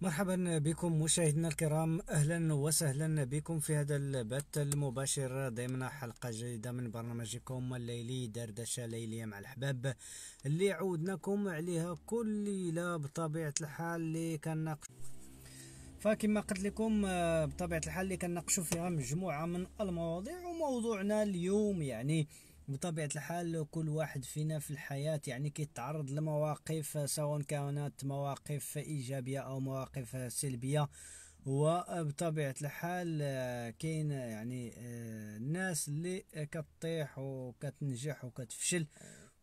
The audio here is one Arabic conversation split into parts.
مرحبا بكم مشاهدينا الكرام اهلا وسهلا بكم في هذا البث المباشر ضمن حلقه جديده من برنامجكم الليلي دردشه ليليه مع الحباب اللي عودناكم عليها كل ليله بطبيعه الحال اللي كنناقش فكما قلت لكم بطبيعه الحال اللي كنناقشوا فيها مجموعه من المواضيع وموضوعنا اليوم يعني بطبيعة الحال كل واحد فينا في الحياة يعني كيتعرض لمواقف سواء كانت مواقف إيجابية أو مواقف سلبية وبطبيعة الحال كاين يعني الناس آه، اللي كتطيح وكتنجح وكتفشل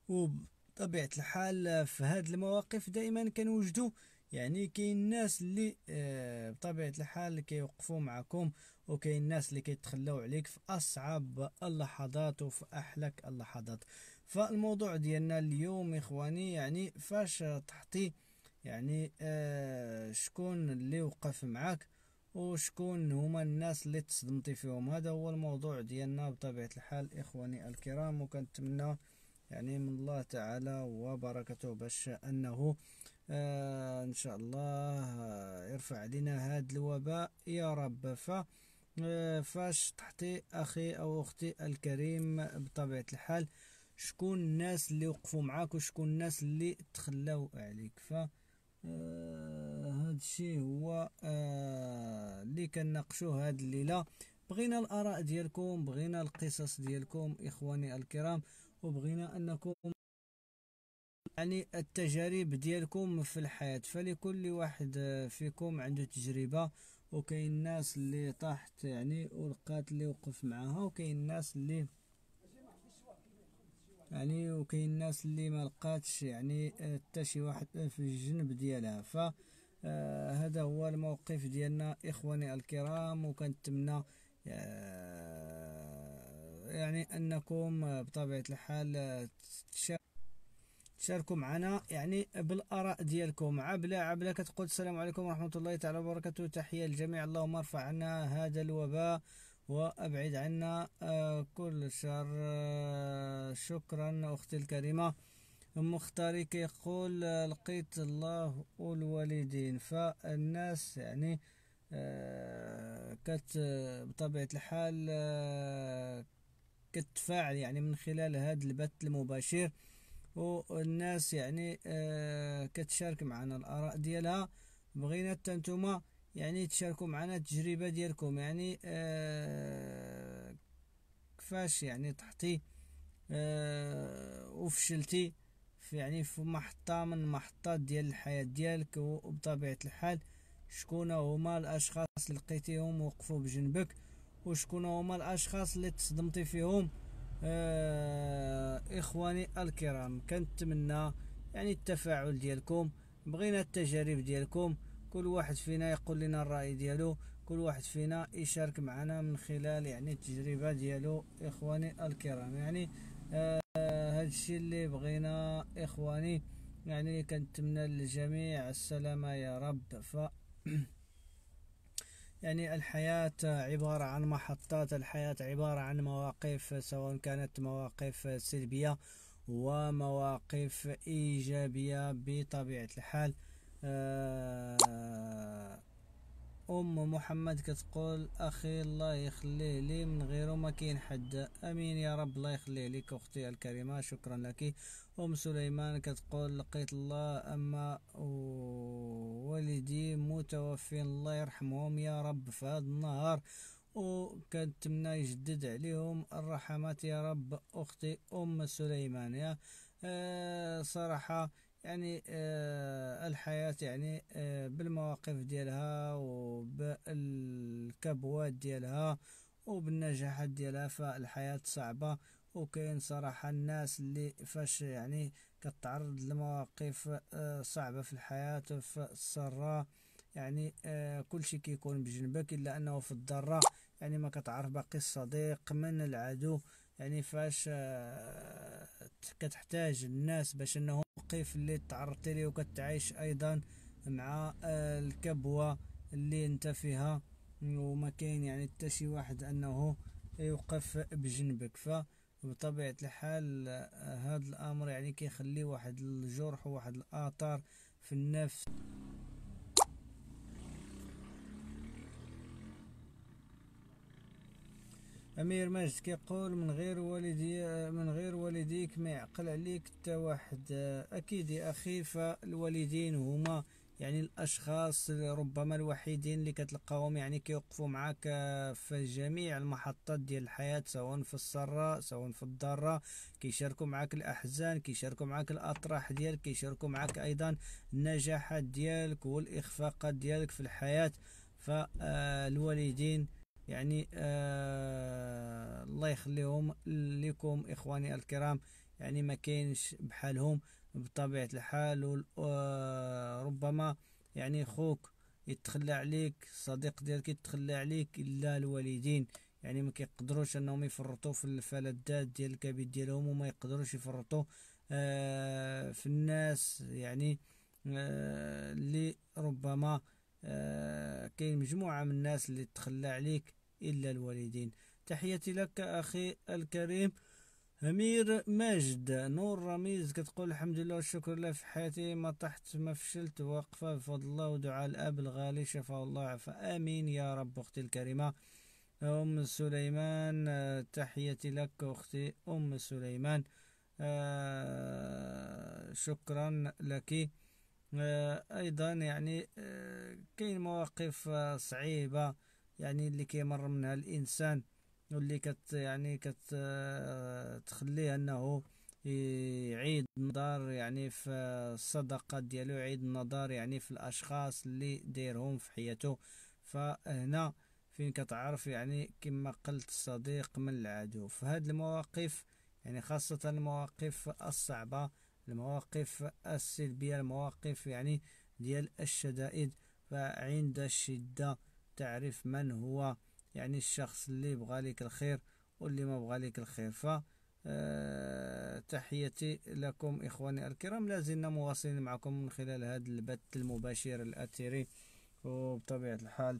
وبطبيعة الحال في هذه المواقف دائما كنوجدوا يعني كاين الناس اللي آه، بطبيعة الحال كيوقفوا معكم وكاين الناس اللي كيتخلاو عليك في اصعب اللحظات وفي احلك اللحظات فالموضوع ديالنا اليوم اخواني يعني فاش تحطي يعني آه شكون اللي وقف معاك وشكون هما الناس اللي تصدمتي فيهم هذا هو الموضوع ديالنا بطبيعه الحال اخواني الكرام وكنتمنى يعني من الله تعالى وبركته باش انه آه ان شاء الله آه، يرفع علينا هذا الوباء يا رب ف آه، فاش تحتي اخي او اختي الكريم بطبيعه الحال شكون الناس اللي وقفوا معاك وشكون الناس اللي تخلاو عليك ف هذا آه، الشيء هو آه، اللي كنناقشوه هاد الليله بغينا الاراء ديالكم بغينا القصص ديالكم اخواني الكرام وبغينا انكم يعني التجارب ديالكم في الحياة فلكل واحد فيكم عنده تجربة وكاين الناس اللي طاحت يعني ولقات اللي وقف معاها وكاين الناس اللي يعني وكاين الناس اللي ما لقاتش يعني آه، حتى شي واحد آه، في الجنب ديالها ف آه، هذا هو الموقف ديالنا اخواني الكرام وكنتمنى يعني انكم بطبيعه الحال تشاهدوا شاركوا معنا يعني بالاراء ديالكم عبله عبله كتقول السلام عليكم ورحمه الله تعالى وبركاته تحيه للجميع اللهم ارفع عنا هذا الوباء وابعد عنا آه، كل شر آه، شكرا اختي الكريمه مختاري كيقول آه، لقيت الله والوالدين فالناس يعني كت بطبيعه الحال كتفاعل يعني من خلال هذا البث المباشر والناس يعني آه، كتشارك معنا الآراء ديالها بغينا حتى نتوما يعني تشاركوا معنا التجربة ديالكم يعني آه، كيفاش يعني طحتي آه، وفشلتي في يعني في محطة من محطات ديال الحياة ديالك وبطبيعة الحال شكون هما الأشخاص اللي لقيتيهم وقفوا بجنبك وشكون هما الأشخاص اللي تصدمتي فيهم آه اخواني الكرام كنتمنى يعني التفاعل ديالكم بغينا التجارب ديالكم كل واحد فينا يقول لنا الراي ديالو كل واحد فينا يشارك معنا من خلال يعني التجربه ديالو اخواني الكرام يعني آه هذا الشيء اللي بغينا اخواني يعني كنتمنى للجميع السلامه يا رب ف يعني الحياة عبارة عن محطات الحياة عبارة عن مواقف سواء كانت مواقف سلبية ومواقف إيجابية بطبيعة الحال آه ام محمد كتقول اخي الله يخليه لي من غيره ما كاين حد امين يا رب الله يخليه لك اختي الكريمه شكرا لك ام سليمان كتقول لقيت الله اما والدي متوفين الله يرحمهم يا رب في هذا النهار وكنتمنى يجدد عليهم الرحمات يا رب اختي ام سليمان يا آه، صراحه يعني آه، الحياة يعني آه، بالمواقف ديالها وبالكبوات ديالها وبالنجاحات ديالها فالحياة صعبة وكاين صراحة الناس اللي فاش يعني كتعرض لمواقف آه، صعبة في الحياة في السراء يعني كل شيء كيكون بجنبك إلا أنه في الضراء يعني ما كتعرف باقي الصديق من العدو يعني فاش كتحتاج الناس باش انهم الموقف اللي تعرضتي ليه وكتعيش ايضا مع آه، الكبوه اللي انت فيها وما كاين يعني حتى شي واحد انه يوقف بجنبك فبطبيعه الحال هذا آه، الامر يعني كيخلي واحد الجرح وواحد الاثار في النفس امير ماجد كيقول من غير والدي من غير والديك ما يعقل عليك حتى واحد اكيد يا اخي فالوالدين هما يعني الاشخاص ربما الوحيدين اللي كتلقاهم يعني كيوقفوا معك في جميع المحطات ديال الحياه سواء في السراء سواء في الضراء كيشاركوا معك الاحزان كيشاركوا معك الاطراح ديالك كيشاركوا معك ايضا النجاحات ديالك والاخفاقات ديالك في الحياه فالوالدين يعني آه الله يخليهم لكم اخواني الكرام يعني ما كاينش بحالهم بطبيعه الحال آه، ربما يعني خوك يتخلى عليك صديق ديالك يتخلى عليك الا الوالدين يعني ما كيقدروش انهم يفرطوا في الفلذات ديال الكبد ديالهم وما يقدروش يفرطوا آه في الناس يعني آه، اللي آه ربما آه، كاين مجموعة من الناس اللي تخلى عليك إلا الوالدين تحياتي لك أخي الكريم أمير ماجد نور رميز كتقول الحمد لله والشكر لله في حياتي ما طحت ما فشلت واقفة بفضل الله ودعاء الأب الغالي شفاه الله عفا آمين يا رب أختي الكريمة أم سليمان آه، تحياتي لك أختي أم سليمان آه، شكرا لك أيضا يعني كاين مواقف آه، صعيبه يعني اللي كيمر منها الانسان واللي كت يعني كت آه، تخليه انه يعيد النظر يعني في الصدقة ديالو يعيد النظر يعني في الأشخاص اللي دايرهم في حياته فهنا فين كتعرف يعني كما قلت الصديق من العدو في هذه المواقف يعني خاصة المواقف الصعبة المواقف السلبية المواقف يعني ديال الشدائد فعند الشدة تعرف من هو يعني الشخص اللي يبغى لك الخير واللي ما يبغى لك الخير ف آه، تحيتي لكم إخواني الكرام لازلنا مواصلين معكم من خلال هذا البث المباشر الأثيري وبطبيعة الحال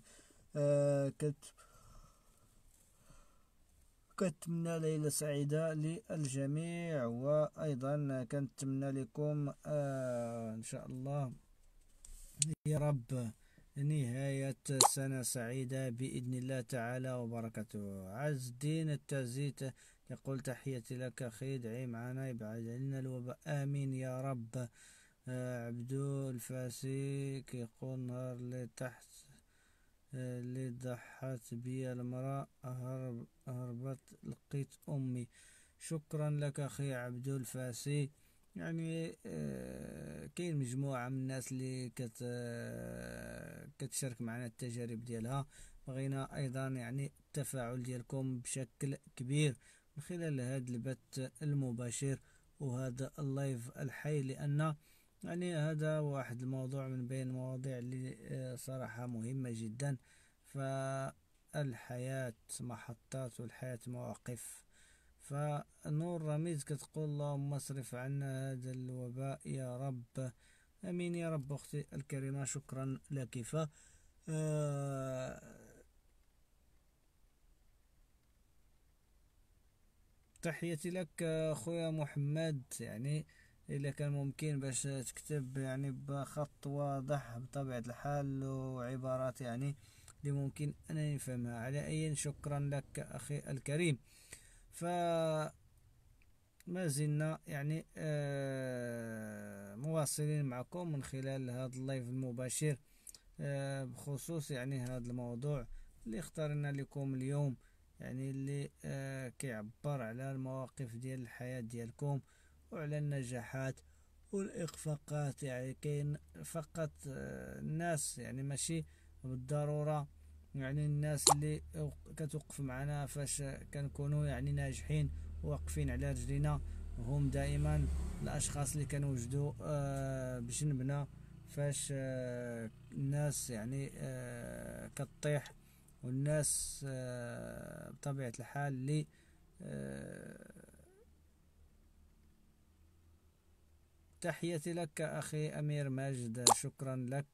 آه كت كنتمنى ليلة سعيدة للجميع وأيضا كنتمنى لكم آه، إن شاء الله يا رب نهاية سنة سعيدة بإذن الله تعالى وبركاته عز الدين التزيت يقول تحيتي لك أخي دعي معنا يبعد عنا الوباء آمين يا رب عبدو الفاسيك يقول نهار اللي تحت اللي ضحت بي المرأة هرب هربت لقيت أمي شكرا لك أخي عبدو الفاسي يعني آه، كاين مجموعه من الناس اللي كت آه، كتشارك معنا التجارب ديالها بغينا ايضا يعني التفاعل ديالكم بشكل كبير من خلال هذا البث المباشر وهذا اللايف الحي لان يعني هذا واحد الموضوع من بين المواضيع اللي آه، صراحه مهمه جدا فالحياه محطات والحياه مواقف فنور رميز كتقول اللهم اصرف عنا هذا الوباء يا رب امين يا رب اختي الكريمه شكرا لك ف آه، تحياتي لك خويا محمد يعني الا كان ممكن باش تكتب يعني بخط واضح بطبيعه الحال وعبارات يعني اللي ممكن أنا نفهمها على اي شكرا لك اخي الكريم ف ما زلنا يعني آه، مواصلين معكم من خلال هذا اللايف المباشر آه، بخصوص يعني هذا الموضوع اللي اخترنا لكم اليوم يعني اللي آه، كيعبر على المواقف ديال الحياة ديالكم وعلى النجاحات والإخفاقات يعني كاين فقط الناس يعني ماشي بالضرورة يعني الناس اللي كتوقف معنا فاش كنكونوا يعني ناجحين واقفين على رجلينا هم دائما الاشخاص اللي كنوجدوا آه بجنبنا فاش آه، الناس يعني آه، كطيح والناس آه، بطبيعه الحال اللي تحياتي لك أخي أمير ماجد شكرا لك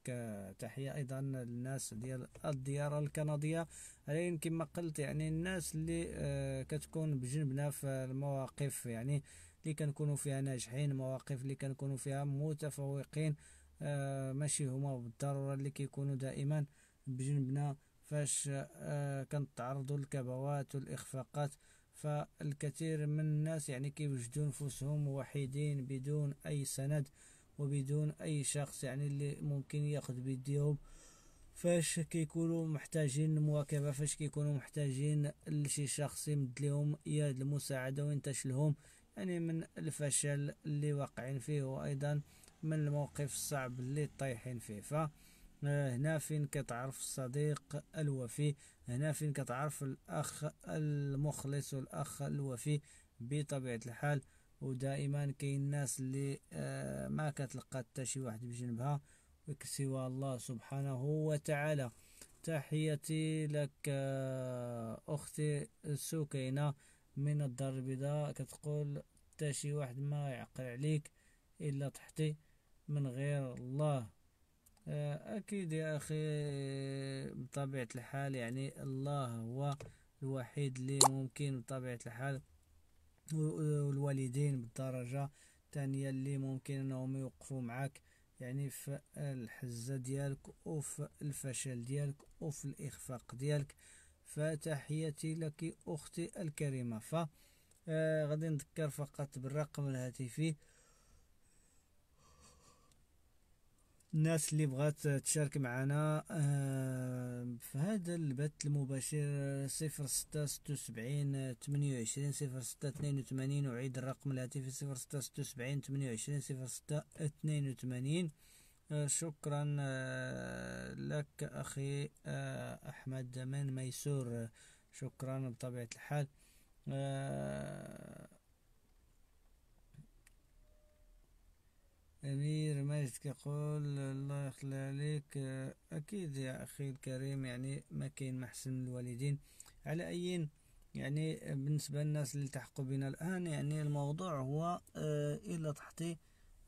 تحية أيضا للناس ديال الديار الكندية لكن كما قلت يعني الناس اللي آه، كتكون بجنبنا في المواقف يعني اللي كنكونوا فيها ناجحين مواقف اللي كنكونوا فيها متفوقين آه، ماشي هما بالضرورة اللي كيكونوا دائما بجنبنا فاش آه، كنتعرضوا للكبوات والإخفاقات فالكثير من الناس يعني كيوجدوا نفسهم وحيدين بدون أي سند وبدون أي شخص يعني اللي ممكن ياخذ بيديهم فاش كيكونوا محتاجين المواكبة فاش كيكونوا محتاجين لشي شخص يمد لهم يد المساعدة وينتش لهم يعني من الفشل اللي واقعين فيه وأيضا من الموقف الصعب اللي طايحين فيه ف هنا فين كتعرف الصديق الوفي هنا فين كتعرف الأخ المخلص والأخ الوفي بطبيعة الحال ودائما كاين الناس اللي آه، ما كتلقى حتى شي واحد بجنبها سوى الله سبحانه وتعالى تحيتي لك آه، اختي سكينه من الدار البيضاء كتقول حتى شي واحد ما يعقل عليك الا تحتي من غير الله آه، أكيد يا أخي آه، بطبيعة الحال يعني الله هو الوحيد اللي ممكن بطبيعة الحال والوالدين بالدرجة الثانية اللي ممكن أنهم يوقفوا معك يعني في الحزة ديالك وفي الفشل ديالك وفي الإخفاق ديالك فتحياتي لك أختي الكريمة ف آه، غادي نذكر فقط بالرقم الهاتفي الناس اللي بغات تشارك معنا في هذا البث المباشر صفر ستة ستة وسبعين تمانية وعشرين صفر ستة اثنين وثمانين أعيد الرقم الهاتفي صفر ستة ستة وسبعين تمانية وعشرين صفر ستة اثنين وثمانين آه، شكرا آه، لك أخي آه، أحمد من ميسور شكرا بطبيعة الحال أمير ماجد كيقول الله يخلى عليك أكيد يا أخي الكريم يعني ما كاين محسن الوالدين على ايين يعني بالنسبة للناس اللي تحقوا بنا الآن يعني الموضوع هو آه، إلا تحتي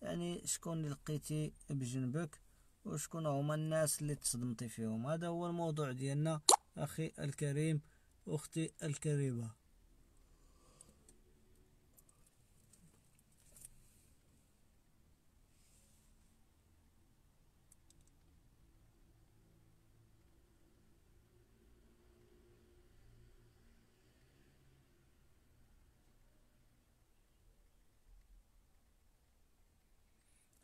يعني شكون اللي لقيتي بجنبك وشكون هما الناس اللي تصدمتي فيهم هذا هو الموضوع ديالنا أخي الكريم أختي الكريمة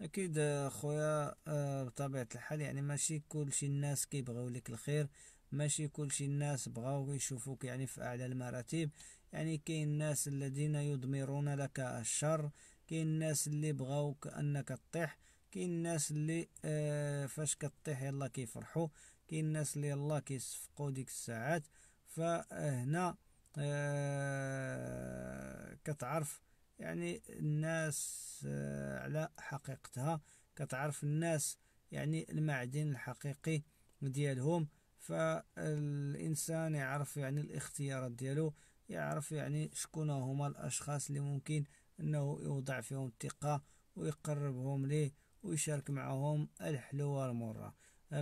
اكيد خويا آه، بطبيعه الحال يعني ماشي كلشي الناس كيبغيو لك الخير ماشي كلشي الناس بغاو يشوفوك يعني في اعلى المراتب يعني كاين الناس الذين يضمرون لك الشر كاين الناس اللي بغاوك انك تطيح كاين الناس اللي آه فاش كطيح يلا كيفرحوا كاين الناس اللي يلا كيصفقوا ديك الساعات فهنا آه كتعرف يعني الناس آه، على حقيقتها كتعرف الناس يعني المعدن الحقيقي ديالهم فالانسان يعرف يعني الاختيارات ديالو يعرف يعني شكون هما الاشخاص اللي ممكن انه يوضع فيهم الثقه ويقربهم ليه ويشارك معهم الحلو والمره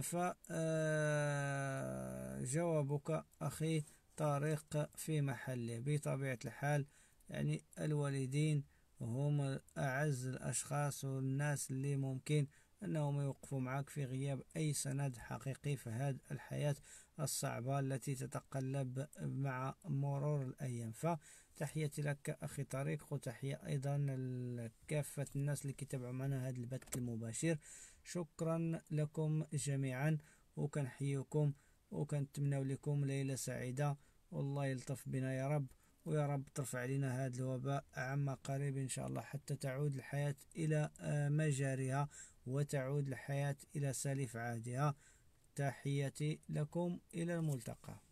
ف آه، جوابك اخي طريق في محله بطبيعه الحال يعني الوالدين هما أعز الأشخاص والناس اللي ممكن أنهم يوقفوا معك في غياب أي سند حقيقي في هذه الحياة الصعبة التي تتقلب مع مرور الأيام فتحياتي لك أخي طريق وتحية أيضا لكافة الناس اللي كيتابعوا معنا هذا البث المباشر شكرا لكم جميعا وكنحييكم وكنتمناو لكم ليلة سعيدة والله يلطف بنا يا رب ويا رب ترفع علينا هذا الوباء عما قريب إن شاء الله حتى تعود الحياة إلى آه، مجاريها وتعود الحياة إلى سالف عهدها تحيتي لكم إلى الملتقى